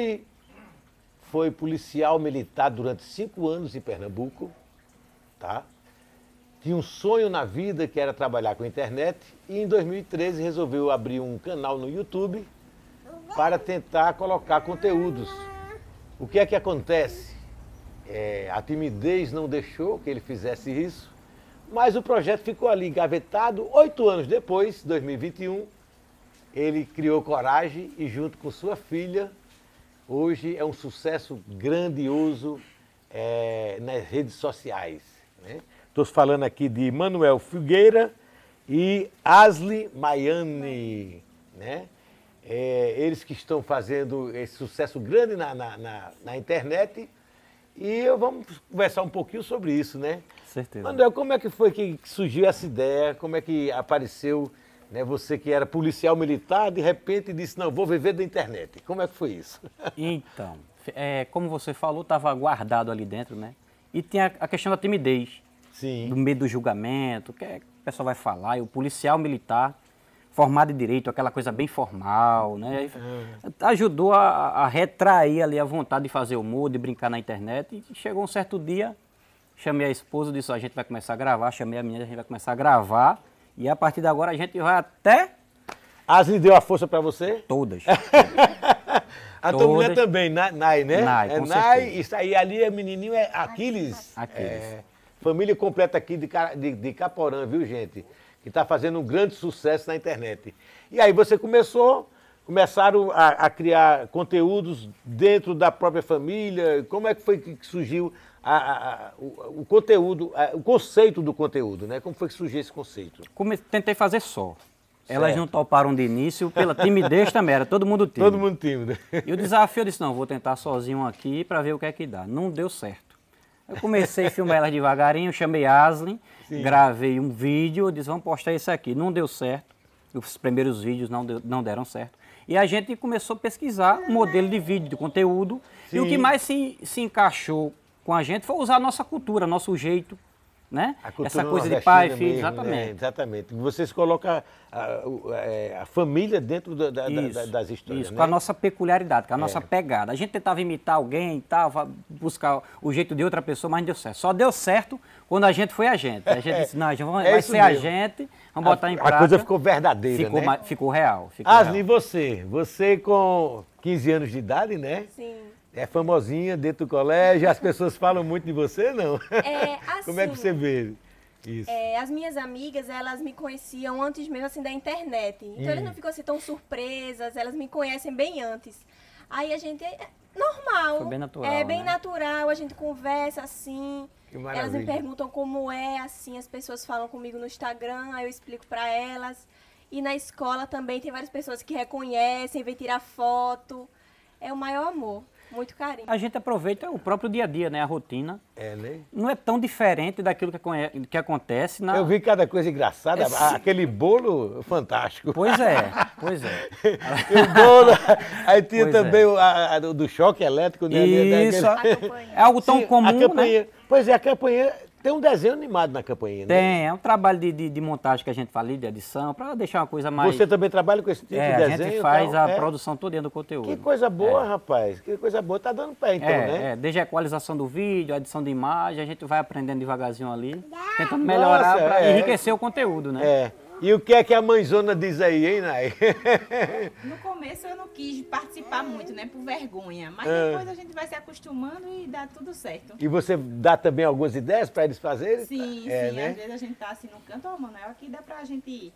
Ele foi policial militar durante cinco anos em Pernambuco, tá? Tinha um sonho na vida que era trabalhar com a internet e em 2013 resolveu abrir um canal no YouTube para tentar colocar conteúdos. O que é que acontece? É, a timidez não deixou que ele fizesse isso, mas o projeto ficou ali engavetado. Oito anos depois, 2021, ele criou coragem e, junto com sua filha, hoje é um sucesso grandioso é, nas redes sociais. Estou né? falando aqui de Manuel Figueira e Asli Maiani, né? É, eles que estão fazendo esse sucesso grande na, na, na, na internet. E vamos conversar um pouquinho sobre isso, né? Certeza. Manuel, como é que foi que surgiu essa ideia? Como é que apareceu né? Você que era policial militar, de repente disse, não, vou viver da internet. Como é que foi isso? Então, é, como você falou, estava guardado ali dentro, né? E tinha a, questão da timidez. Sim. Do medo do julgamento, o que, a é, pessoa o pessoal vai falar. E o policial militar, formado em direito, aquela coisa bem formal, né? É. Ajudou a, a retrair ali a vontade de fazer humor, de brincar na internet. E chegou um certo dia, chamei a esposa, disse, a gente vai começar a gravar, chamei a menina, a gente vai começar a gravar. E a partir de agora a gente vai até. As lhe deu a força para você? Todas. a tua mulher também, Nai, né? Nai, é Nai, isso aí ali é menininho, é Aquiles. Aquiles. É, família completa aqui de, de, de Caporã, viu, gente? Que está fazendo um grande sucesso na internet. E aí você começou, começaram a, a criar conteúdos dentro da própria família. Como é que foi que surgiu a, a, o, o, conteúdo, o conceito do conteúdo, né? Como foi que surgiu esse conceito? tentei fazer só. Certo. Elas não toparam de início pela timidez também, era todo mundo tímido. Todo mundo tímido. E o desafio eu disse, não, vou tentar sozinho aqui para ver o que é que dá. Não deu certo. Eu comecei a filmar elas devagarinho, chamei Aslin, Sim. gravei um vídeo, disse, vamos postar esse aqui. Não deu certo. Os primeiros vídeos não, deu, não deram certo. E a gente começou a pesquisar um modelo de vídeo, de conteúdo. Sim. E o que mais se, se encaixou com a gente foi usar a nossa cultura, nosso jeito, né? Essa coisa de pai, filho, mesmo, exatamente. É, exatamente. Vocês colocam a, a, é, a família dentro da, da, isso, da, das histórias. Isso, né? com a nossa peculiaridade, com a é. nossa pegada. A gente tentava imitar alguém e tal, buscar o jeito de outra pessoa, mas não deu certo. Só deu certo quando a gente foi a gente. A gente disse, não, vamos, é vai ser mesmo. a gente, vamos a, botar em prática. A coisa ficou verdadeira, ficou, né? Ficou real. Ficou Asli, real. você, você com 15 anos de idade, né? Sim. É famosinha dentro do colégio, as pessoas falam muito de você, não? É, assim, Como é que você assim, vê? Isso. É, as minhas amigas, elas me conheciam antes mesmo assim da internet. Então hum. elas não ficam assim tão surpresas, elas me conhecem bem antes. Aí a gente é normal. Foi bem natural. É bem né? natural, a gente conversa assim. Que maravilha. Elas me perguntam como é, assim, as pessoas falam comigo no Instagram, aí eu explico para elas. E na escola também tem várias pessoas que reconhecem, vêm tirar foto. É o maior amor. Muito carinho. A gente aproveita o próprio dia a dia, né? A rotina. É, né? Não é tão diferente daquilo que, que acontece na. Eu vi cada coisa engraçada, Esse... É, aquele bolo fantástico. Pois é, pois é. o bolo. Aí tinha pois é. também é. o a, a, do choque elétrico, né? Isso. Daquele... É algo tão Sim, comum. A né? campanha, né? Pois é, a campanha tem um desenho animado na campainha, né? Tem, é um trabalho de, de, de montagem que a gente faz ali, de edição para deixar uma coisa mais. Você também trabalha com esse tipo é, de desenho? A gente faz a é... produção toda do conteúdo. Que coisa boa, é. rapaz. Que coisa boa. Tá dando pé, então, é, né? É, desde a equalização do vídeo, a edição de imagem, a gente vai aprendendo devagarzinho ali, tentando melhorar para é. enriquecer o conteúdo, né? É. E o que é que a mãezona diz aí, hein, Nai? No começo eu não quis participar é. muito, né? Por vergonha. Mas ah. depois a gente vai se acostumando e dá tudo certo. E você dá também algumas ideias para eles fazerem? Sim, é, sim. Né? Às vezes a gente tá assim no canto, ó, oh, Manuel, aqui dá pra gente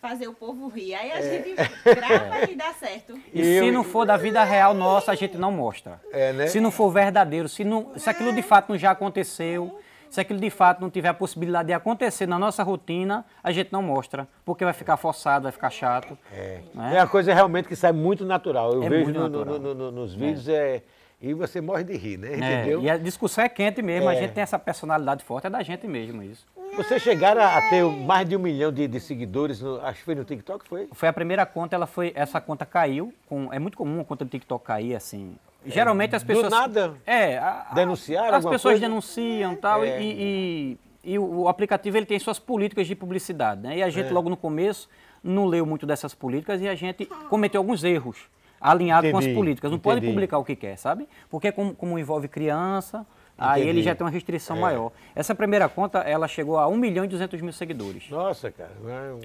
fazer o povo rir. Aí a é. gente é. grava e dá certo. E, se não for da vida real nossa, a gente não mostra. É, né? Se não for verdadeiro, se, não, se aquilo de fato não já aconteceu, se aquilo de fato não tiver a possibilidade de acontecer na nossa rotina, a gente não mostra, porque vai ficar forçado, vai ficar chato. É, né? é uma coisa realmente que sai muito natural. Eu é vejo no, natural. No, no, nos é. vídeos, é. é. E você morre de rir, né? É, Entendeu? E a discussão é quente mesmo, a é. gente tem essa personalidade forte, é da gente mesmo isso. Vocês chegaram a ter mais de um milhão de, de seguidores, no, acho que foi no TikTok, foi? Foi a primeira conta, ela foi, essa conta caiu, com, é muito comum a conta do TikTok cair, assim, Geralmente as pessoas. Do nada. É, a, a, denunciaram. As pessoas coisa? denunciam tal, é. e, e, e, o aplicativo ele tem suas políticas de publicidade. Né? E a gente, é. logo no começo, não leu muito dessas políticas e a gente cometeu alguns erros alinhados com as políticas. Não entendi. pode publicar o que quer, sabe? Porque, é como, como envolve criança. Entendi. Aí ele já tem uma restrição é. maior. Essa primeira conta, ela chegou a 1 milhão e 200 mil seguidores. Nossa, cara.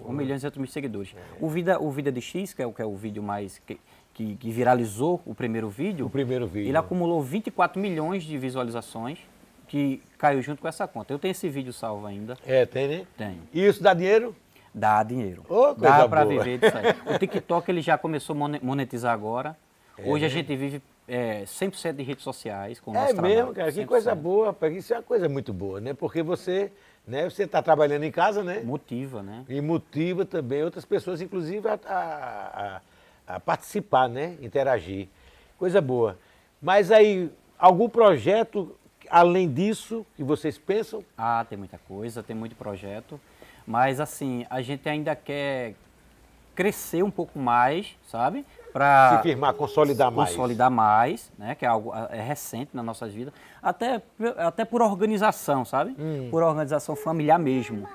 um... 1 milhão e 200 mil seguidores. É. O, vida, o Vida de X, que é, o, que é o vídeo mais... Que, que, que, viralizou o primeiro vídeo. O primeiro vídeo. Ele acumulou 24 milhões de visualizações que caiu junto com essa conta. Eu tenho esse vídeo salvo ainda. É, tem, né? Tenho. E isso dá dinheiro? Dá dinheiro. Oh, dá para viver disso aí. O TikTok ele já começou a monetizar agora. É. Hoje a né? gente vive é, 100% de redes sociais. Com o é mesmo, trabalho. cara. Que 100%. coisa boa, Isso é uma coisa muito boa, né? Porque você né, você está trabalhando em casa, né? Motiva, né? E motiva também outras pessoas, inclusive a, a, a participar, né? interagir. Coisa boa. Mas aí, algum projeto além disso que vocês pensam? Ah, tem muita coisa, tem muito projeto. Mas assim, a gente ainda quer crescer um pouco mais, sabe? Para se firmar, consolidar mais. Consolidar mais, né? Que é algo é, é recente nas nossas vidas, até até por organização, sabe? Hum. Por organização familiar mesmo.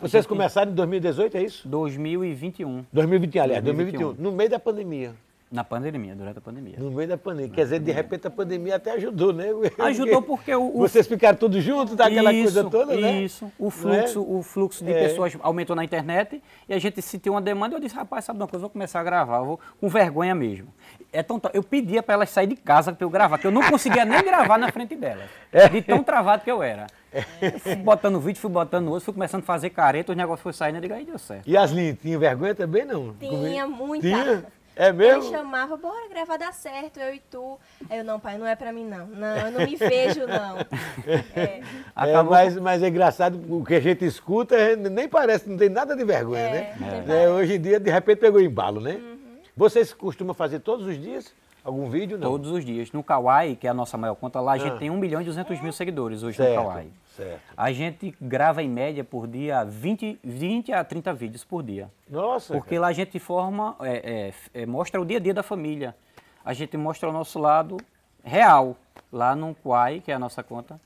Vocês começaram em 2018, é isso? 2021. 2021, aliás, 2021. 2021 no meio da pandemia. Na pandemia, durante a pandemia. No meio da pandemia. Na Quer dizer, pandemia. de repente a pandemia até ajudou, né? Ajudou porque o. o... Vocês ficaram todos juntos, daquela tá isso, coisa toda, isso. né? Isso. O né? fluxo, é? o fluxo de é. pessoas aumentou na internet e a gente sentiu uma demanda. Eu disse, rapaz, sabe uma coisa? Eu vou começar a gravar, vou com vergonha mesmo. É tão, eu pedia para elas sair de casa para eu gravar, que eu não conseguia nem gravar na frente delas, é. de tão travado que eu era. É. fui botando vídeo, fui botando outro, fui começando a fazer careta, os negócios foram saindo, eu digo, aí deu certo. E as linhas, tinha vergonha também, não? Tinha, é? muita. Tinha? É mesmo? Eu chamava, bora gravar, dá certo, eu e tu. Aí eu, não, pai, não é pra mim, não. Não, eu não me vejo, não. É. é mas, mas é engraçado, o que a gente escuta nem parece, não tem nada de vergonha, é, né? É. hoje em dia, de repente, pegou embalo, né? Uhum. Vocês costumam fazer todos os dias? Algum vídeo, não? Todos os dias. No Kawaii, que é a nossa maior conta, lá a gente ah. tem 1 milhão e 200 mil seguidores hoje certo. no Kawaii. Certo. A gente grava em média por dia 20, 20 a 30 vídeos por dia. Nossa! Porque cara. lá a gente forma, é, é, é, mostra o dia a dia da família. A gente mostra o nosso lado real, lá no Quai, que é a nossa conta.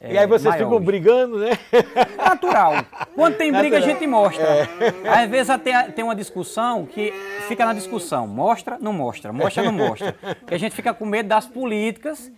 e aí é, vocês ficam brigando, né? Natural. Quando tem briga, Natural. a gente mostra. É. Às vezes até tem uma discussão que fica na discussão. Mostra, não mostra. Mostra, não mostra. Porque a gente fica com medo das políticas,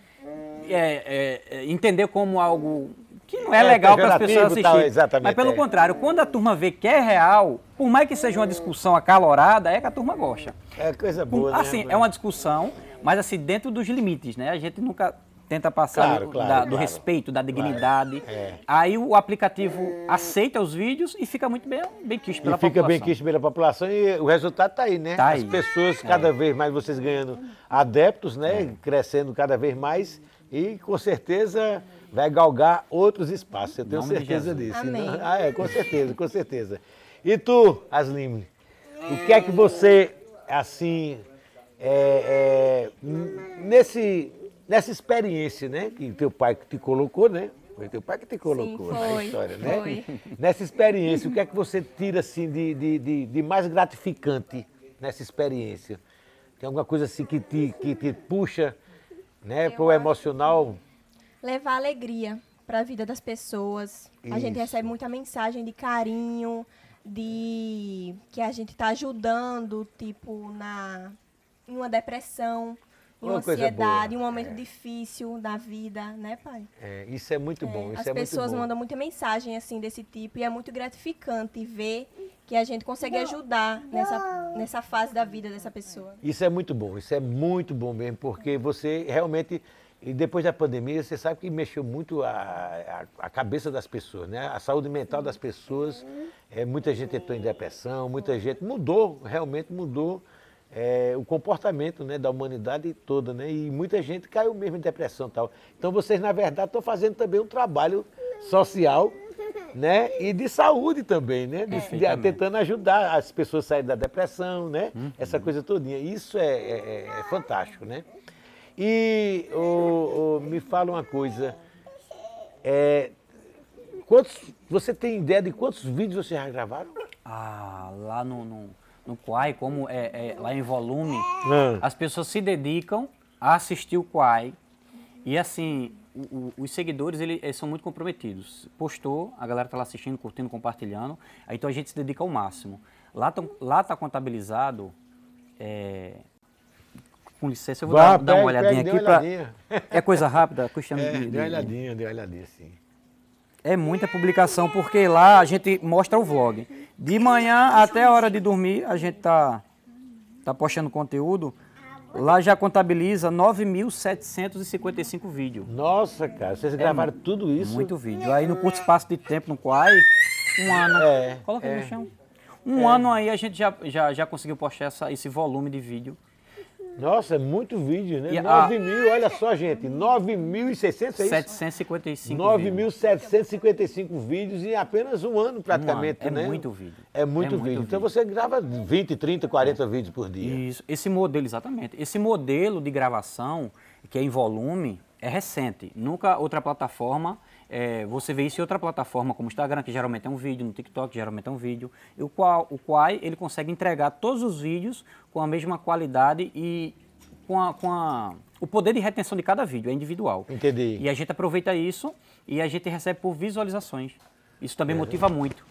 é, entender como algo que não é, é legal para as pessoas assistirem. mas pelo é. contrário, quando a turma vê que é real, por mais que seja uma discussão acalorada, é que a turma gosta. É coisa boa, Com, né, Assim, é uma discussão, mas assim, dentro dos limites, né? A gente nunca tenta passar claro, do, claro, da, claro. do, respeito, da dignidade. É. Aí o aplicativo aceita os vídeos e fica muito bem, bem quisto pela e fica população. Fica bem quisto pela população e o resultado está aí, né? Tá As pessoas, é. cada vez mais vocês ganhando adeptos, né? É. Crescendo cada vez mais e com certeza vai galgar outros espaços. Eu tenho certeza disso. Amém. Ah, é, com certeza, com certeza. E tu, Aslimne, o que é que você, assim, é, é, nesse, nessa experiência, né, que teu pai que te colocou, né? Foi teu pai que te colocou Sim, foi, na história, né? Foi. Nessa experiência, o que é que você tira, assim, de, de, de, de mais gratificante nessa experiência? Tem alguma coisa assim que te, que te puxa, né, pro emocional? levar alegria para a vida das pessoas. Isso. A gente recebe muita mensagem de carinho, de que a gente está ajudando, tipo, na em uma depressão, em uma, ansiedade, em um momento é. difícil da vida, né, pai? É, isso é muito é. bom. As é pessoas bom. mandam muita mensagem assim desse tipo e é muito gratificante ver que a gente consegue ajudar nessa, nessa fase da vida dessa pessoa. Isso é muito bom, isso é muito bom mesmo, porque você realmente e depois da pandemia, você sabe que mexeu muito a, a, a cabeça das pessoas, né? A saúde mental das pessoas. É, muita gente entrou em depressão, muita gente mudou, realmente mudou é, o comportamento né, da humanidade toda, né? E muita gente caiu mesmo em depressão e tal. Então vocês, na verdade, estão fazendo também um trabalho social, né? E de saúde também, né? De, de, tentando ajudar as pessoas a saírem da depressão, né? Uhum. Essa coisa todinha. Isso é, é, é, é fantástico, né? E oh, oh, me fala uma coisa. É, quantos, você tem ideia de quantos vídeos vocês já gravaram? Ah, lá no, no, no Quai, como é, é lá em volume, ah. as pessoas se dedicam a assistir o Quai. E assim, o, o, os seguidores eles, eles, são muito comprometidos. Postou, a galera está lá assistindo, curtindo, compartilhando. Aí, então a gente se dedica ao máximo. Lá está lá tá contabilizado é, com licença, eu vou Vá, dar, dar, uma olhadinha pega, aqui. Olhadinha. É coisa rápida, Cristiano? É, de, deu olhadinha, deu olhadinha, sim. É muita publicação, porque lá a gente mostra o vlog. De manhã até a hora de dormir, a gente tá, tá postando conteúdo. Lá já contabiliza 9.755 vídeos. Nossa, cara, vocês é, gravaram tudo isso? Muito vídeo. Aí no curto espaço de tempo, no Quai, um ano. É, Coloca é. no chão. Um é. ano aí a gente já, já, já conseguiu postar essa, esse volume de vídeo nossa, é muito vídeo, né? E 9 a... mil, olha só, gente. 9.600 é isso? 755 9.755 vídeos. em apenas um ano, praticamente, um ano. É né? É muito vídeo. É muito, é muito vídeo. Então vídeo. Então você grava 20, 30, 40 é. vídeos por dia. Isso. Esse modelo, exatamente. Esse modelo de gravação, que é em volume, é recente. Nunca outra plataforma é, você vê isso em outra plataforma como o Instagram, que geralmente é um vídeo, no TikTok geralmente é um vídeo, e o qual o Quai ele consegue entregar todos os vídeos com a mesma qualidade e com a, com a o poder de retenção de cada vídeo é individual. Entendi. E a gente aproveita isso e a gente recebe por visualizações. Isso também é. motiva muito.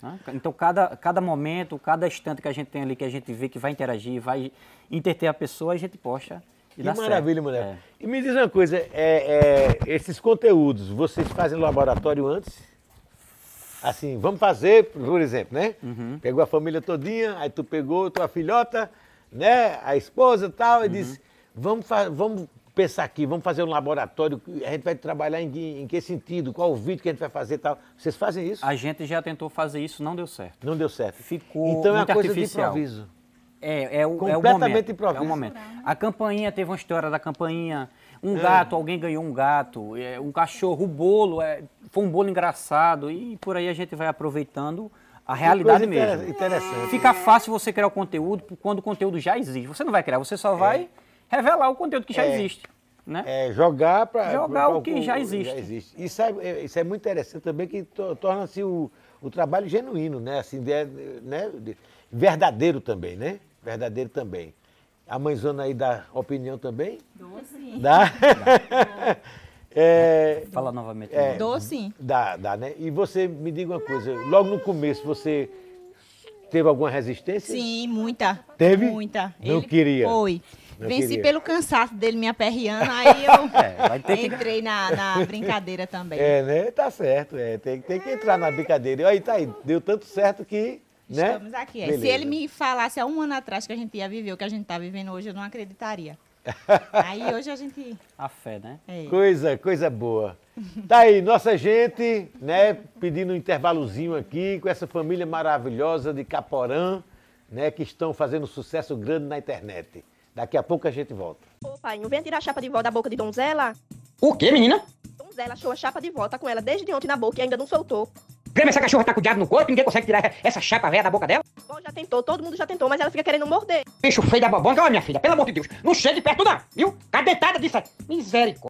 É. Né? Então, cada, cada momento, cada instante que a gente tem ali, que a gente vê que vai interagir, vai interter a pessoa, a gente posta e que maravilha, mulher. É. E me diz uma coisa, é, é, esses conteúdos, vocês fazem laboratório antes? Assim, vamos fazer, por exemplo, né? Uhum. Pegou a família todinha, aí tu pegou tua filhota, né? A esposa e tal, e uhum. disse, vamos, vamos pensar aqui, vamos fazer um laboratório, a gente vai trabalhar em, em, que sentido, qual o vídeo que a gente vai fazer e tal. Vocês fazem isso? A gente já tentou fazer isso, não deu certo. Não deu certo. Ficou Então é uma coisa artificial. de improviso. É, é o, é Completamente é o momento. Improviso. É o momento. A campainha, teve uma história da campainha. Um é. gato, alguém ganhou um gato. É, um cachorro, o bolo. É, foi um bolo engraçado. E por aí a gente vai aproveitando a realidade mesmo. Interessante. Fica fácil você criar o conteúdo quando o conteúdo já existe. Você não vai criar, você só é. vai é. revelar o conteúdo que já existe. Né? É, jogar para. Jogar pra, o que já existe. Já existe. Isso, é, isso é muito interessante também, que to, torna-se o, o trabalho genuíno, né? Assim, de, né? De, verdadeiro também, né? Verdadeiro também. A mãezona aí dá opinião também? Dou sim. Dá? É, Fala novamente. É, né? Dou sim. Dá, dá, né? E você me diga uma coisa, logo no começo você teve alguma resistência? Sim, muita. Teve? Muita. Não Ele queria. Foi. Não Venci queria. pelo cansaço dele me aperreando, aí eu é, entrei que... na, na, brincadeira também. É, né? Tá certo, é. Tem, tem que entrar na brincadeira. E aí, tá aí. Deu tanto certo que né? Estamos aqui. É. Se ele me falasse há um ano atrás que a gente ia viver o que a gente está vivendo hoje, eu não acreditaria. aí hoje a gente. A fé, né? É. Coisa, coisa boa. Tá aí, nossa gente, né, pedindo um intervalozinho aqui com essa família maravilhosa de Caporã, né, que estão fazendo sucesso grande na internet. Daqui a pouco a gente volta. Ô pai, não venha tirar a chapa de vó da boca de donzela? O quê, menina? Donzela achou a chapa de vó, tá com ela desde ontem na boca e ainda não soltou. Grama essa cachorra tá com o diabo no corpo, ninguém consegue tirar essa chapa velha da boca dela. Bom, já tentou, todo mundo já tentou, mas ela fica querendo morder. Bicho feio da bobonga, olha minha filha, pelo amor de Deus, não chegue perto não, viu? Tá deitada disso aí.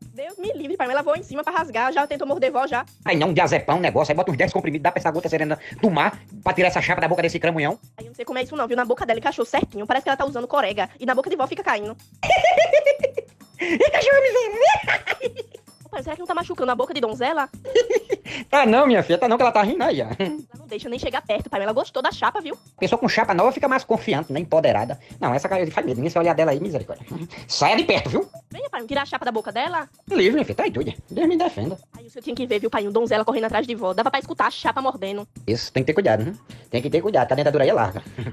Deus me livre, pai, ela voa em cima pra rasgar, já tentou morder vó já. Aí não, diazepam, negócio, aí bota os 10 comprimidos, dá pra essa gota serena do mar pra tirar essa chapa da boca desse cramunhão. Aí não sei como é isso não, viu? Na boca dela encaixou certinho, parece que ela tá usando corega, e na boca de vó fica caindo. Cachorro miserável. Opa, será que não tá machucando a boca de donzela? tá não, minha filha, tá não, que ela tá rindo aí ó. Ela não deixa nem chegar perto, pai. Ela gostou da chapa, viu? Pessoa com chapa nova fica mais confiante, né? Empoderada. Não, essa cara de faz medo. Se olhar dela aí, misericórdia. Saia de perto, viu? Venha, pai, tirar a chapa da boca dela. Livre, minha filha, tá aí doida. Deus me defenda. Aí o senhor tinha que ver, viu, pai? Um donzela correndo atrás de vó. Dava pra escutar a chapa mordendo. Isso, tem que ter cuidado, né? Tem que ter cuidado, tá a dentadura aí é larga.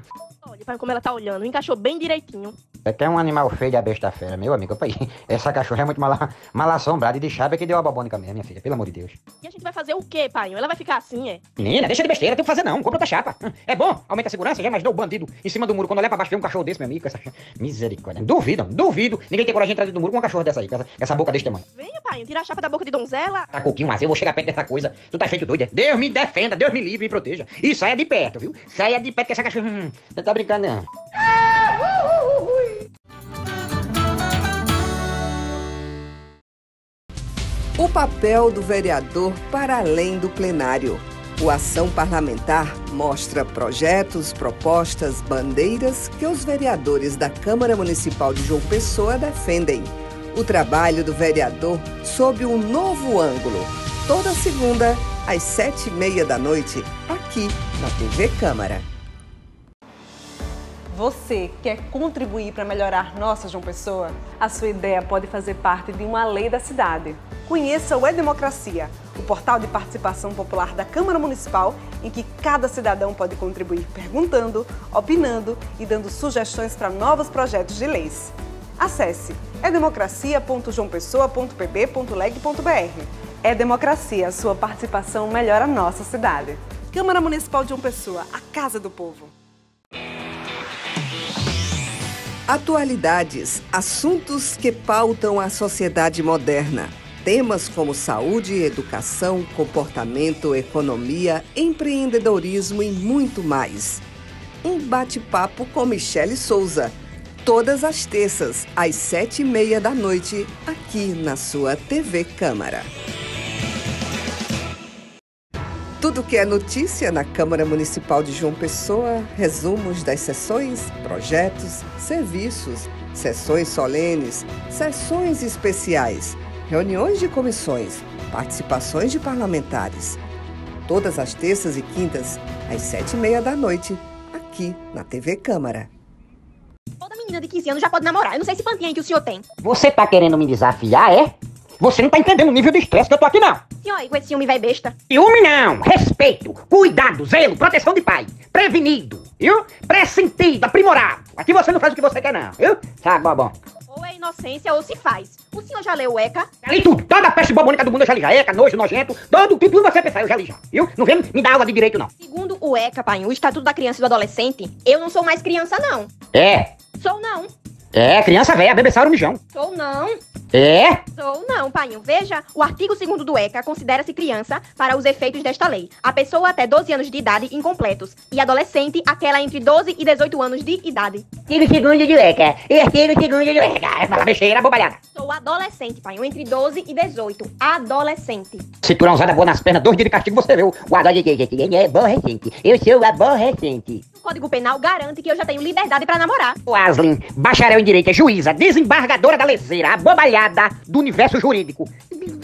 verdade, como ela tá olhando. Encaixou bem direitinho. É até um animal feio a besta fera, meu amigo. Pai, essa cachorra é muito mal, mal assombrada e de chave que deu a babônica mesmo, minha filha, pelo amor de Deus. E a gente vai fazer o quê, pai? Ela vai ficar assim, é? Menina, deixa de besteira, tem o que fazer não. Compra outra chapa. É bom, aumenta a segurança, já imaginou o bandido em cima do muro. Quando olhar pra baixo, vê um cachorro desse, meu amigo, essa... Misericórdia. Duvido, duvido. Ninguém tem coragem de entrar do muro com uma cachorra dessa aí, com essa, essa boca desse tamanho. Venha, pai, tira a chapa da boca de donzela. Tá coquinho, mas eu vou chegar perto dessa coisa. Tu tá feito doido, é? Deus me defenda, Deus me livre, e proteja. E saia de perto, viu? Saia de perto que essa cachorra... Hum, hum, hum, tá brincando o papel do vereador para além do plenário. O Ação Parlamentar mostra projetos, propostas, bandeiras que os vereadores da Câmara Municipal de João Pessoa defendem. O trabalho do vereador sob um novo ângulo. Toda segunda, às sete e meia da noite, aqui na TV Câmara. Você quer contribuir para melhorar nossa João Pessoa? A sua ideia pode fazer parte de uma lei da cidade. Conheça o E-Democracia, é o portal de participação popular da Câmara Municipal, em que cada cidadão pode contribuir perguntando, opinando e dando sugestões para novos projetos de leis. Acesse edemocracia.joaopessoa.pb.leg.br. É democracia, sua participação melhora a nossa cidade. Câmara Municipal de João Pessoa, a casa do povo. Atualidades, assuntos que pautam a sociedade moderna. Temas como saúde, educação, comportamento, economia, empreendedorismo e muito mais. Um bate-papo com Michele Souza, todas as terças, às sete e meia da noite, aqui na sua TV Câmara. Tudo que é notícia na Câmara Municipal de João Pessoa, resumos das sessões, projetos, serviços, sessões solenes, sessões especiais, reuniões de comissões, participações de parlamentares. Todas as terças e quintas, às sete e meia da noite, aqui na TV Câmara. Toda menina de 15 anos já pode namorar. Eu não sei se pantinha que o senhor tem. Você tá querendo me desafiar, é? Você não tá entendendo o nível de estresse que eu tô aqui, não. aí, com esse ciúme vai besta. Ciúme não. Respeito, cuidado, zelo, proteção de pai. Prevenido, viu? Pressentido, aprimorado. Aqui você não faz o que você quer, não, viu? Sabe, bobão? Ou é inocência ou se faz. O senhor já leu ECA? Já li tudo. Toda a peste bobônica do mundo eu já li já. ECA, nojo, nojento. Todo tudo, que você pensar eu já li já. Viu? Não vem me dar aula de direito, não. Segundo o ECA, pai, o Estatuto da Criança e do Adolescente, eu não sou mais criança, não. É. Sou não. É, criança velha, bebeçar o mijão. Sou não. É? Sou não, pai. Veja, o artigo 2 do ECA considera-se criança para os efeitos desta lei. A pessoa até 12 anos de idade incompletos e adolescente aquela entre 12 e 18 anos de idade. Artigo 2 do ECA. artigo 2 do ECA. É uma besteira bobalhada adolescente, pai. Um entre 12 e 18. Adolescente. Se tu não usar boa nas pernas, dois dias de castigo você viu. O adolescente é aborrecente. Eu sou aborrecente. O Código Penal garante que eu já tenho liberdade para namorar. O Aslin, bacharel em Direito, é juíza, desembargadora da lezeira, abobalhada do universo jurídico.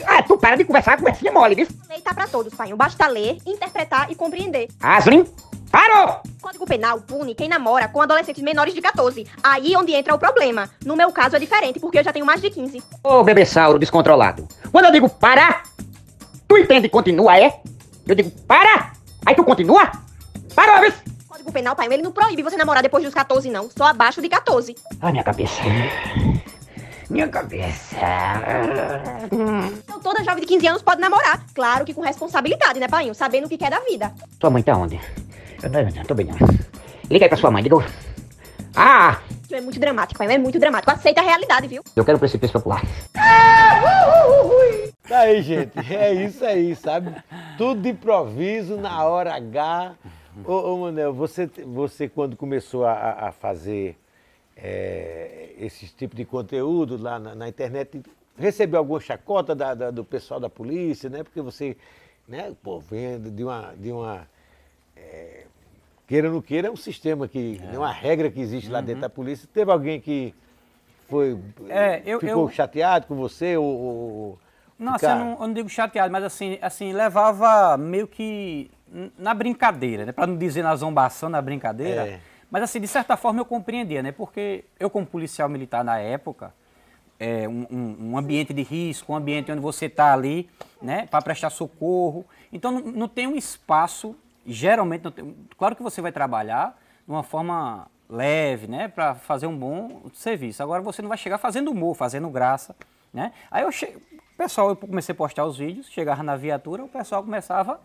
Ah, tu para de conversar, com conversinha é mole, viu? Lei tá pra todos, pai. Basta ler, interpretar e compreender. Aslin, Parou! Código Penal pune quem namora com adolescentes menores de 14. Aí é onde entra o problema. No meu caso é diferente, porque eu já tenho mais de 15. Ô, bebê descontrolado. Quando eu digo para, tu entende e continua, é? Eu digo para, aí tu continua? Parou, viu? Código Penal, pai, ele não proíbe você namorar depois dos 14, não. Só abaixo de 14. Ai, minha cabeça. Minha cabeça. Então toda jovem de 15 anos pode namorar. Claro que com responsabilidade, né, pai? Sabendo o que quer da vida. Tua mãe tá onde? Eu tô bem. Liga aí pra sua mãe, ligou Ah! É muito dramático, pai, é muito dramático. Aceita a realidade, viu? Eu quero o precipício popular. Tá aí, gente. É isso aí, sabe? Tudo de improviso, na hora H. Ô, ô Manel, você, você quando começou a, a fazer é, esse tipo de conteúdo lá na, na internet, recebeu alguma chacota da, da, do pessoal da polícia, né? Porque você, né, pô, vendo de uma, de uma é, queira ou não queira, é um sistema que. É, é uma regra que existe uhum. lá dentro da uhum. polícia. Teve alguém que foi. É, eu, ficou eu... chateado com você? Ou, ou Nossa, assim, ficar... eu, não, eu não digo chateado, mas assim, assim, levava meio que na brincadeira, né? Para não dizer na zombação, na brincadeira. É. Mas assim, de certa forma eu compreendia, né? Porque eu, como policial militar na época, é, um, um, um, ambiente de risco, um ambiente onde você está ali, né? Para prestar socorro. Então não, não tem um espaço geralmente, claro que você vai trabalhar de uma forma leve, né, para fazer um bom serviço. Agora você não vai chegar fazendo humor, fazendo graça, né? Aí eu che... pessoal, eu comecei a postar os vídeos, chegava na viatura, o pessoal começava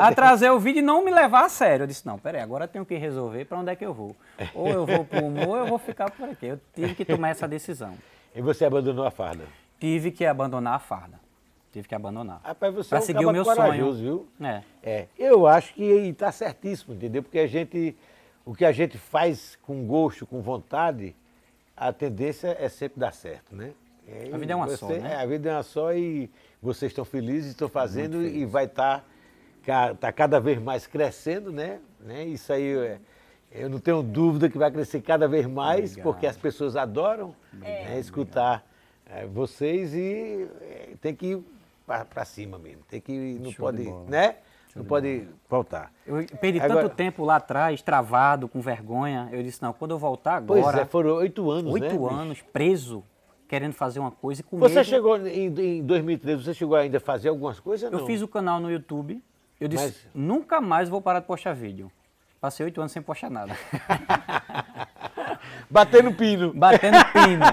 a trazer o vídeo e não me levar a sério. Eu disse, não, peraí, agora eu tenho que resolver para onde é que eu vou. Ou eu vou pro humor ou eu vou ficar por aqui. Eu tive que tomar essa decisão. E você abandonou a farda? Tive que abandonar a farda. Tive que abandonar. Rapaz, você pra é um seguir o meu sonho. Viu? É. é. Eu acho que está certíssimo, entendeu? Porque a gente, o que a gente faz com gosto, com vontade, a tendência é sempre dar certo, né? E é, a vida é uma você, só, né? É, a vida é uma só e vocês estão felizes, estão fazendo feliz. e vai estar tá, tá, cada vez mais crescendo, né? né? Isso aí é, eu não tenho dúvida que vai crescer cada vez mais, Obrigado. porque as pessoas adoram é. né, escutar é, vocês e tem que para cima mesmo. Tem que não Show pode, né? Show não pode voltar. Eu perdi agora, tanto tempo lá atrás, travado, com vergonha. Eu disse, não, quando eu voltar agora. Pois é, foram oito anos. Né, oito né, anos, bicho? preso, querendo fazer uma coisa e com Você medo. chegou em, em 2013, você chegou ainda a fazer algumas coisas? Eu não? fiz o canal no YouTube. Eu disse, Mas... nunca mais vou parar de postar vídeo. Passei oito anos sem postar nada. Batendo pino. Batendo pino.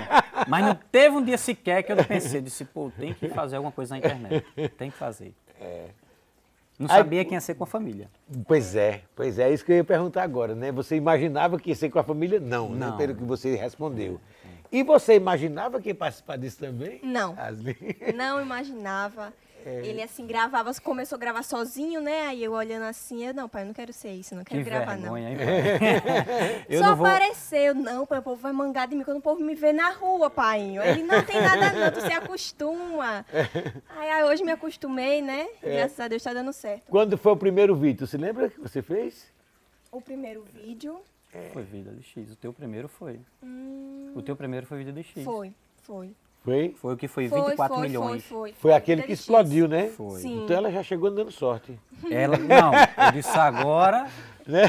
Mas não teve um dia sequer que eu pensei, disse, pô, tem que fazer alguma coisa na internet. Tem que fazer. É. Não sabia quem ia ser com a família. Pois é, pois é, é isso que eu ia perguntar agora, né? Você imaginava que ia ser com a família? Não, né? não. né? Pelo que você respondeu. É, é. E você imaginava que ia participar disso também? Não. Não imaginava. É... Ele assim gravava, começou a gravar sozinho, né? Aí eu olhando assim, eu não, pai, eu não quero ser isso, não quero que gravar vergonha, não. eu Só não vou... apareceu, não, pai, o povo vai mangar de mim quando o povo me vê na rua, pai. Ele não tem nada não, tu se acostuma. aí, aí, hoje me acostumei, né? É. Graças a Deus tá dando certo. Quando foi o primeiro vídeo, você lembra que você fez? O primeiro vídeo é. foi Vida de X, o teu primeiro foi. Hum... O teu primeiro foi Vida de X. Foi, foi. Foi? Foi o que foi, 24 foi, milhões. Foi, foi, foi foi aquele que explodiu, né? Foi. Sim. Então ela já chegou dando sorte. Ela, não, eu disse agora. né?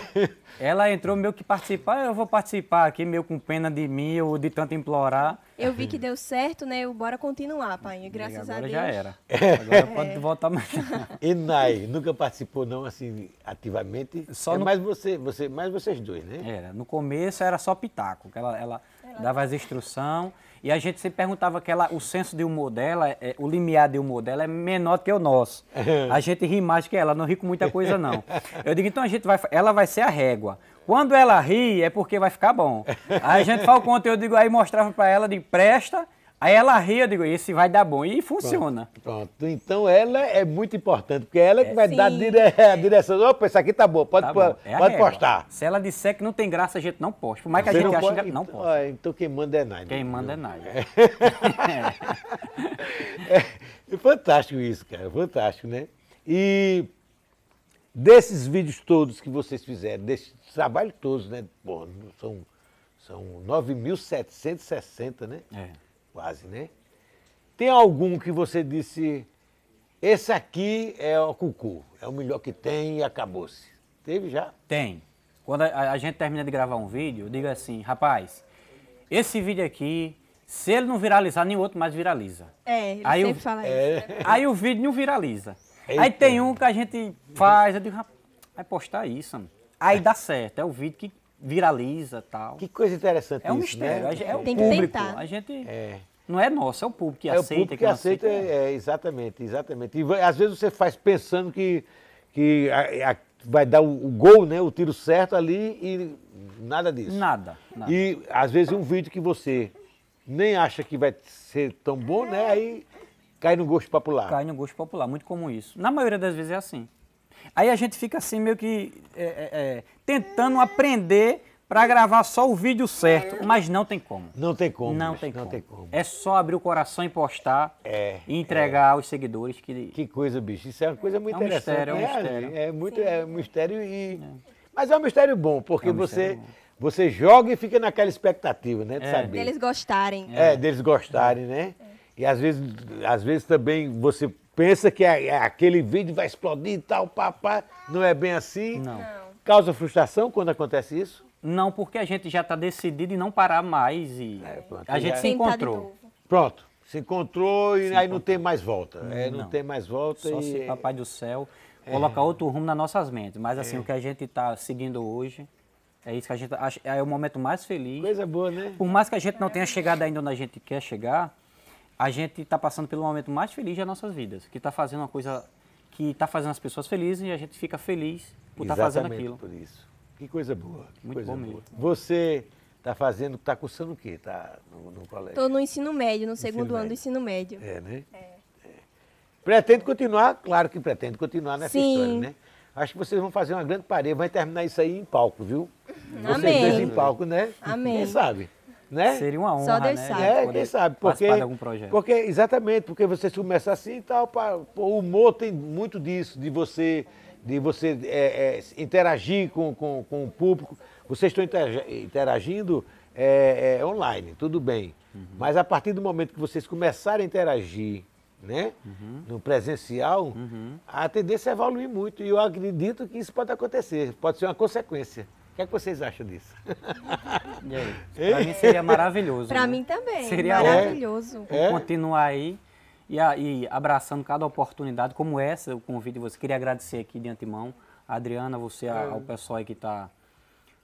Ela entrou meio que participar, eu vou participar aqui, meio com pena de mim ou de tanto implorar. Eu vi que deu certo, né? Eu, bora continuar, pai. Graças a Deus. Agora já era. Agora é. pode voltar mais. E Nai, nunca participou não assim ativamente? Só é no... mais você, você, mais vocês dois, né? Era. No começo era só pitaco, que ela, ela, ela... dava as instruções. E a gente sempre perguntava que ela, o senso de humor dela, é, o limiar de humor dela é menor que o nosso. A gente ri mais que ela, não ri com muita coisa, não. Eu digo, então a gente vai. Ela vai ser a régua. Quando ela ri, é porque vai ficar bom. Aí a gente fala o conteúdo, eu digo, aí mostrava para ela de presta Aí ela ri, eu digo, esse vai dar bom. E funciona. Pronto. Pronto. Então ela é muito importante, porque é ela é que vai Sim. dar a direção. Opa, isso aqui tá bom, pode, tá bom. É pode postar. Se ela disser que não tem graça, a gente não posta. Por mais que a gente ache pode, que não então, posta. É, então quem manda é Naide. Quem né? manda é Naide. É. é. é. Fantástico isso, cara. Fantástico, né? E desses vídeos todos que vocês fizeram, desse trabalho todos, né? Bom, são, são 9.760, né? É quase, né? Tem algum que você disse, esse aqui é o cucu, é o melhor que tem e acabou-se? Teve já? Tem. Quando a, a, gente termina de gravar um vídeo, eu digo assim, rapaz, esse vídeo aqui, se ele não viralizar, nenhum outro mais viraliza. É, ele aí sempre o, fala né? é. isso. Aí o vídeo não viraliza. Eita. Aí tem um que a gente faz, eu digo, rapaz, vai postar isso, mano. Aí dá certo, é o vídeo que viraliza tal. Que coisa interessante É um isso, mistério. Né? É o Tem público. que tentar. A gente... É. Não é nosso, é o público que é aceita. É o público que, que aceita, aceita é, é, exatamente, exatamente. E às vezes você faz pensando que, que a, a, vai dar o, o, gol, né, o tiro certo ali e nada disso. Nada, nada. E às vezes um vídeo que você nem acha que vai ser tão bom, né, aí cai no gosto popular. Cai no gosto popular, muito comum isso. Na maioria das vezes é assim. Aí a gente fica assim meio que é, é, é tentando aprender para gravar só o vídeo certo, mas não tem como. Não tem como. Não, tem, não como. tem como. É só abrir o coração e postar é, e entregar é. aos seguidores que Que coisa, bicho. Isso é uma é, coisa muito é um interessante. É né? Mistério, é um mistério. É, muito, é um mistério e mas é um mistério bom, porque é um você você joga e fica naquela expectativa, né, de saber. Deles gostarem. É, deles gostarem, né? E às vezes, às vezes também você pensa que é, é, aquele vídeo vai explodir e tal, papá. Não é bem assim? Não. Causa frustração quando acontece isso? Não, porque a gente já está decidido em não parar mais e é, pronto, a gente se encontrou. Pronto, se encontrou e se aí encontrou. não tem mais volta. É, não, não, tem mais volta. Só e... se Papai do Céu é. colocar outro rumo nas nossas mentes. Mas assim, é. o que a gente está seguindo hoje é isso que a gente acha, é o momento mais feliz. Coisa boa, né? Por mais que a gente não tenha chegado ainda onde a gente quer chegar, a gente está passando pelo momento mais feliz das nossas vidas, que está fazendo uma coisa que está fazendo as pessoas felizes e a gente fica feliz por estar tá fazendo aquilo. por isso. Que coisa boa. Que Muito coisa bom boa. mesmo. Você está fazendo, está cursando o quê? Está no, no colégio? Estou no ensino médio, no, segundo ano do ensino médio. É, né? É. é. Pretende continuar? Claro que pretende continuar nessa Sim. história, né? Acho que vocês vão fazer uma grande parede, vai terminar isso aí em palco, viu? Uhum. Vocês dois em palco, né? Amém. Quem sabe? né? Seria uma honra, Só Deus né? Sabe. É, quem sabe, porque, de algum projeto. porque exatamente, porque você começa assim e tal, pra, o humor tem muito disso, de você, de você é, é, interagir com, com, com, o público. Vocês estão interagindo é, é, online, tudo bem, uhum. mas a partir do momento que vocês começarem a interagir né? Uhum. No presencial, uhum. a tendência é evoluir muito. E eu acredito que isso pode acontecer, pode ser uma consequência que, é que vocês acham disso? Para mim seria maravilhoso. Para né? mim também. Seria maravilhoso. É? Continuar aí e, e, abraçando cada oportunidade como essa, eu convido você. Queria agradecer aqui de antemão a Adriana, você, é. ao pessoal aí que está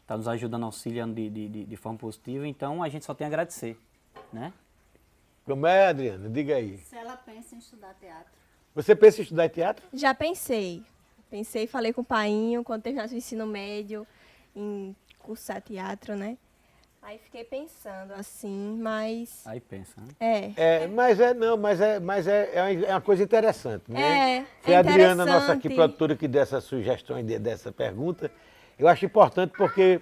tá nos ajudando, auxiliando de, de, de forma positiva. Então a gente só tem a agradecer, né? Como é, Adriana? Diga aí. Se ela pensa em estudar teatro. Você pensa em estudar teatro? Já pensei. Pensei, falei com o painho, quando terminasse o ensino médio, em cursar teatro, né? Aí fiquei pensando assim, mas. Aí pensa, né? É. é mas é, não, mas é, mas é, é uma é coisa interessante, né? É, Foi é a Adriana, nossa aqui produtora, que dessa sugestão e dessa pergunta. Eu acho importante porque,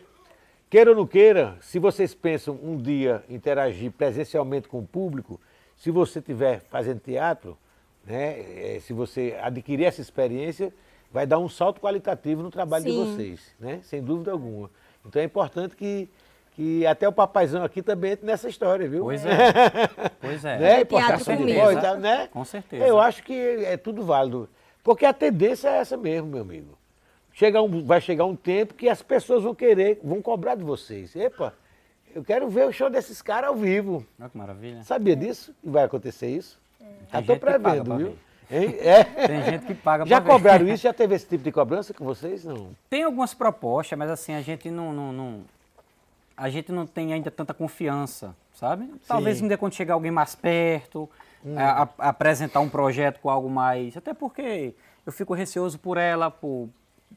queira ou não queira, se vocês pensam um dia interagir presencialmente com o público, se você estiver fazendo teatro, né, eh, se você adquirir essa experiência, vai dar um salto qualitativo no trabalho Sim. de vocês, né? Sem dúvida alguma. Então é importante que que até o papaizão aqui também entre nessa história, viu? Pois é. pois é. Né? é teatro com né? Com certeza. Eu acho que é tudo válido. Porque a tendência é essa mesmo, meu amigo. Chega um, vai chegar um tempo que as pessoas vão querer, vão cobrar de vocês. Epa, eu quero ver o show desses caras ao vivo. Olha que maravilha. Sabia disso? E vai acontecer isso? É. Já estou prevendo, viu? É. Tem gente que paga Já cobraram isso? Já teve esse tipo de cobrança com vocês? Não. Tem algumas propostas, mas assim, a gente não, não, não a gente não tem ainda tanta confiança, sabe? Talvez Sim. ainda quando chegar alguém mais perto, hum. a, a apresentar um projeto com algo mais. Até porque eu fico receoso por ela, por,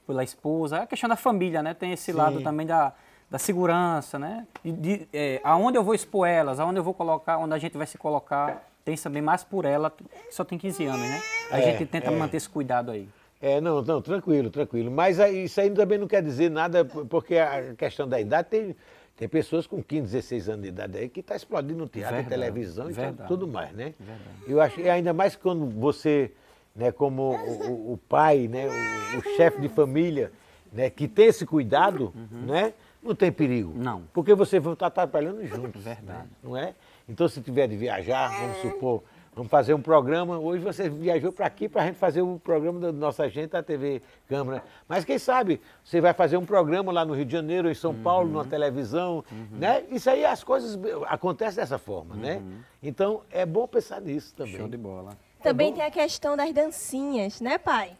pela esposa. É a questão da família, né? Tem esse Sim. lado também da, da segurança, né? De, de, é, aonde eu vou expor elas, aonde eu vou colocar, onde a gente vai se colocar pensa também mais por ela, só tem 15 anos, né? A é, gente tenta é. manter esse cuidado aí. É, não, não, tranquilo, tranquilo. Mas isso aí também não quer dizer nada, porque a questão da idade tem, tem pessoas com 15, 16 anos de idade aí que está explodindo no teatro, verdade, televisão verdade, e tudo mais, né? Verdade. Eu acho, e ainda mais quando você, né, como o, o pai, né, o, o chefe de família, né, que tem esse cuidado, uhum. né? Não tem perigo. Não. Porque você vai estar tá atrapalhando juntos. Né? Verdade. Né? Não é? Então, se tiver de viajar, vamos é. supor, vamos fazer um programa. Hoje você viajou para aqui para a gente fazer o um programa da nossa gente da TV Câmara. Né? Mas quem sabe você vai fazer um programa lá no Rio de Janeiro, em São uhum. Paulo, na televisão, uhum. né? Isso aí as coisas acontecem dessa forma, né? uhum. né? Então é bom pensar nisso também. Show de bola. Também tem a questão das dancinhas, né, pai?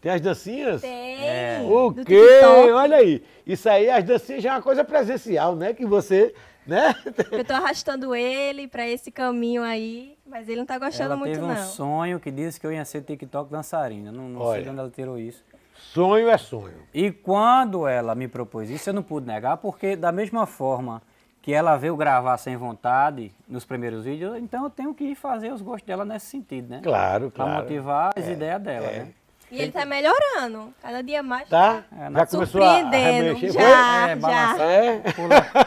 Tem as dancinhas? Tem. É. O quê? Olha aí. Isso aí, as dancinhas já é uma coisa presencial, né? Que você né? Eu tô arrastando ele para esse caminho aí, mas ele não tá gostando ela muito, teve não. teve um sonho que disse que eu ia ser TikTok dançarina. Não, não sei de onde ela tirou isso. Sonho é sonho. E quando ela me propôs isso, eu não pude negar, porque da mesma forma que ela veio gravar sem vontade nos primeiros vídeos, então eu tenho que fazer os gostos dela nesse sentido, né? Claro, claro. Pra motivar as é, ideias dela, é. né? E ele tá melhorando, cada dia mais. Tá? É, já começou a remexer? Já, Foi? É, já. É? Pula,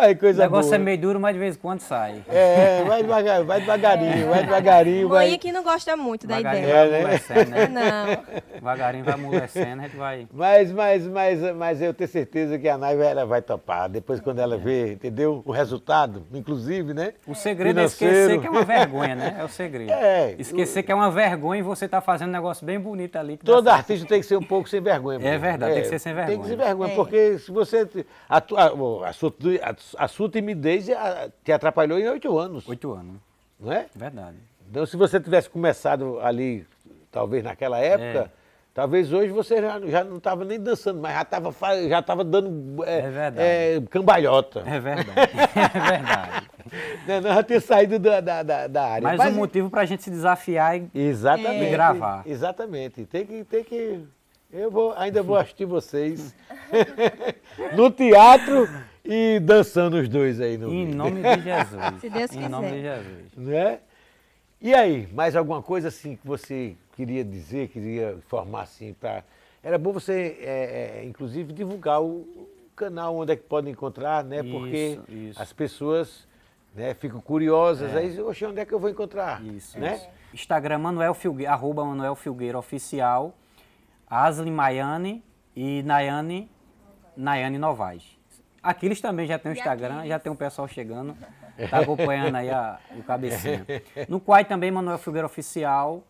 Ai, coisa o negócio é boa. é meio duro, mas de vez em quando sai. É, vai, vai devagarinho, vai devagarinho. O vai... que não gosta muito da ideia. Vai é, né? Não. Devagarinho vai amolecendo, a gente vai. Mas, mas, mas, mas eu tenho certeza que a Naiva ela vai topar. Depois, quando ela é. vê, entendeu? O resultado, inclusive, né? O segredo Financeiro. é esquecer que é uma vergonha, né? É o segredo. É. Esquecer que é uma vergonha e você tá fazendo um negócio bem bonito ali. Todo artista tem que ser um pouco sem vergonha. É verdade, tem que é, ser sem vergonha. Tem que ser vergonha, é. porque se você. A, a, a, a a sua timidez te atrapalhou em oito anos. Oito anos. Não é? Verdade. Então, se você tivesse começado ali, talvez naquela época, é. talvez hoje você já, já não estava nem dançando, mas já estava já tava dando é, é verdade. É, cambalhota. É verdade. é verdade. Não, não, já ter saído da, da, da área. Mas, mas um motivo para a gente se desafiar e, exatamente, e gravar. Exatamente. Tem que, tem que eu vou, ainda vou assistir vocês no teatro e dançando os dois aí no Em vídeo. nome de Jesus. Se Deus em quiser. Em nome de Jesus. Né? E aí, mais alguma coisa assim que você queria dizer, queria informar assim para... Era bom você, é, é, inclusive, divulgar o, canal onde é que pode encontrar, né? Porque isso, as pessoas né, ficam curiosas, é. aí, oxe, onde é que eu vou encontrar? Isso, né? Isso. Instagram, Manuel Filgueira, arroba Manuel Filgueira Oficial, Asli Maiane e Nayane, Nayane Novaes. Aquiles também já tem o Instagram, já tem um pessoal chegando, Está acompanhando aí a, o cabecinha. No Quai também, Manuel Figueira Oficial.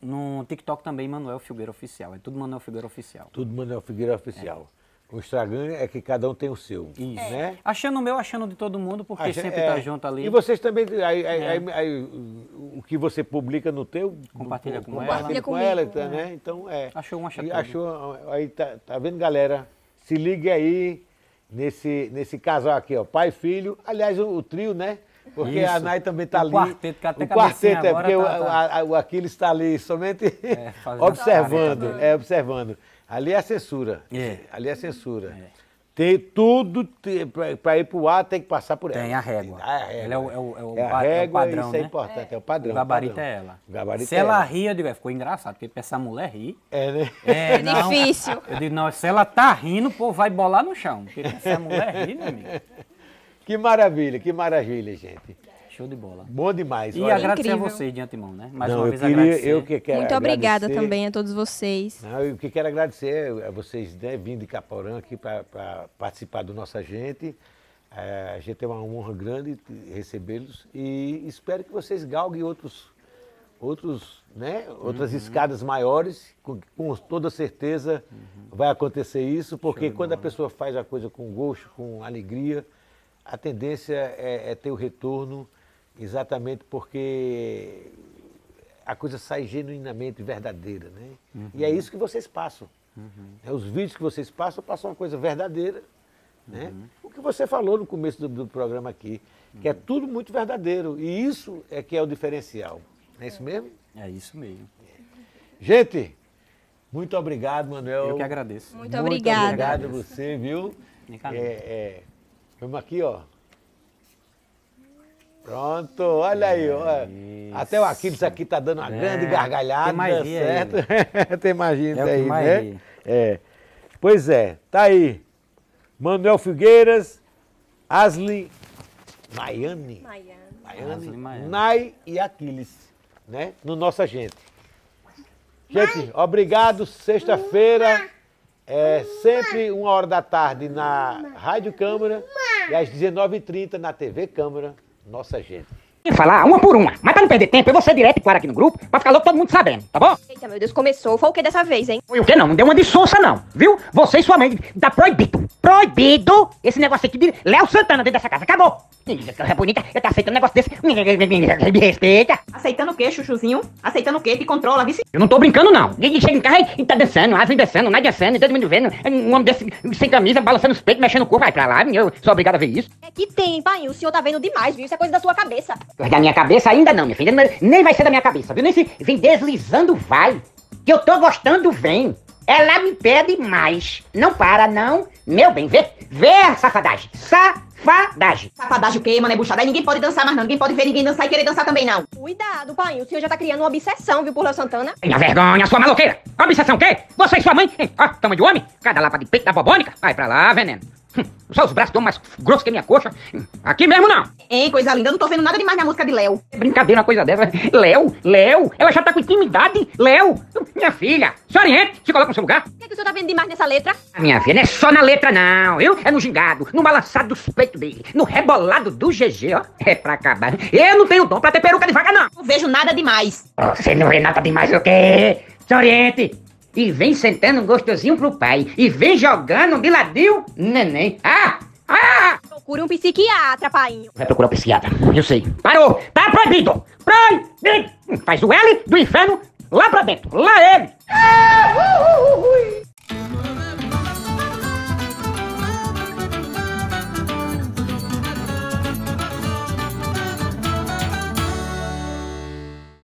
No TikTok também, Manuel Figueira Oficial. É tudo Manuel Figueira Oficial. Tudo Manuel Figueira Oficial. É. O Instagram é que cada um tem o seu. Isso. Né? É. Achando o meu, achando de todo mundo, porque Acha, sempre está é. junto ali. E vocês também, aí, aí, é. aí, o que você publica no teu, compartilha com, com ela. Compartilha com comigo, ela, né? É. Então, é. Achou um achou. Aí tá, tá vendo, galera? Se ligue aí nesse, nesse casal aqui, ó, pai e filho. Aliás, o, o trio, né? Porque Isso. a Nai também está ali. Quarteto, que até o quarteto, é porque tá, o, tá- A, o Aquiles está ali somente é, observando. É, observando. Ali é a censura. É. Ali é a censura. É. Tem tudo, para ir para o ar tem que passar por ela. Tem a régua. Tem a régua. Ela é o, é é é a régua, padrão, isso é né? importante, é, o padrão. O gabarito padrão. é ela. Gabarito se ela, ela ria, eu digo, ficou engraçado, porque essa mulher ri. É, né? É, não, difícil. Eu digo, não, se ela tá rindo, pô, vai bolar no chão. Porque essa mulher ri, né, amigo? Que maravilha, que maravilha, gente. Show de bola. Bom demais. E olha. agradecer Incrível. a vocês de antemão, né? Mais Não, uma eu vez queria, agradecer. Eu que quero Muito agradecer. obrigada também a todos vocês. Não, eu que quero agradecer a vocês né, vindo de Caporã aqui para participar do Nossa Gente. É, a gente tem é uma honra grande recebê-los e espero que vocês galguem outros, outros, né, outras uhum. escadas maiores. Com, com toda certeza uhum. vai acontecer isso, porque quando bola. a pessoa faz a coisa com gosto, com alegria, a tendência é, é ter o retorno exatamente porque a coisa sai genuinamente verdadeira, né? Uhum. E é uhum. isso que vocês passam. Uhum. É, os vídeos que vocês passam, passam uma coisa verdadeira, né? Uhum. O que você falou no começo do, do programa aqui, que é uhum. tudo muito verdadeiro. E isso é que é o diferencial. É isso mesmo? É isso mesmo. Gente, muito obrigado, Manuel. Eu que agradeço. Muito, muito obrigada. Obrigado a você, viu? É, é, vamos aqui, ó. Pronto, olha aí. Até o Aquiles aqui tá dando uma é. grande gargalhada, Tem magia certo? Aí. Tem magia é aí, né? É. Pois é, tá aí. Manuel Figueiras, Asli Maiane. Maiane. Nay Nai e Aquiles, né? No Nossa Gente. Gente, obrigado. Sexta-feira, é sempre uma hora da tarde na Rádio Câmara e às 19h30 na TV Câmara nossa gente falar uma por uma. Mas pra não perder tempo, eu vou ser direto e claro aqui no grupo, pra ficar logo todo mundo sabendo, tá bom? Eita, meu Deus, começou. Foi o que dessa vez, hein? Foi o que não? Não deu uma de sonsa, não, viu? Você e sua mãe tá proibido. Proibido esse negócio aqui de Léo Santana dentro dessa casa. Acabou. Coisa é bonita, eu tô aceitando um negócio desse. Me respeita. Aceitando o quê, chuchuzinho? Aceitando o quê? que controla, vice. Eu não tô brincando, não. Ele chega em casa e tá dançando, asa dançando, nada dançando, todo mundo vendo. Um homem desse sem camisa, balançando os peitos, mexendo o corpo, vai pra lá. Eu sou obrigado a ver isso. É que tem, pai. O senhor tá vendo demais, viu? Isso é coisa da sua cabeça. Da minha cabeça ainda não, minha filha. Nem vai ser da minha cabeça, viu? Nem se vem deslizando, vai. Que eu tô gostando, vem. Ela me pede mais. Não para, não. Meu bem, vê. Vê a safadagem. Safadagem. Safadagem o quê, mano? É buchada. Aí ninguém pode dançar mais, não. Ninguém pode ver ninguém dançar e querer dançar também, não. Cuidado, pai. O senhor já tá criando uma obsessão, viu, por Santana? Tenha vergonha, sua maloqueira. Obsessão o quê? Você e sua mãe? Hein? Ó, tama de homem? Cada lapa de peito da bobônica? Vai pra lá, veneno. Só os braços tão mais grossos que a minha coxa. Aqui mesmo não. Hein, coisa linda, eu não tô vendo nada demais na música de Léo. Brincadeira uma coisa dessa. Léo, Léo, ela já tá com intimidade. Léo, minha filha, se oriente, se coloca no seu lugar. O que, é que o senhor tá vendo demais nessa letra? A minha filha, não é só na letra não, viu? É no gingado, no balançado dos peitos dele, no rebolado do GG, ó. É pra acabar. Eu não tenho dom pra ter peruca de vaca, não. Não vejo nada demais. Você não vê nada demais o quê? Se oriente. E vem sentando um gostosinho pro pai. E vem jogando um biladil, neném. Ah! Ah! Procure um psiquiatra, pai. Vai procurar um psiquiatra, eu sei. Parou! Tá proibido! Proibido! Faz o L do inferno lá pra dentro. Lá ele! Ah, uh, uh, uh,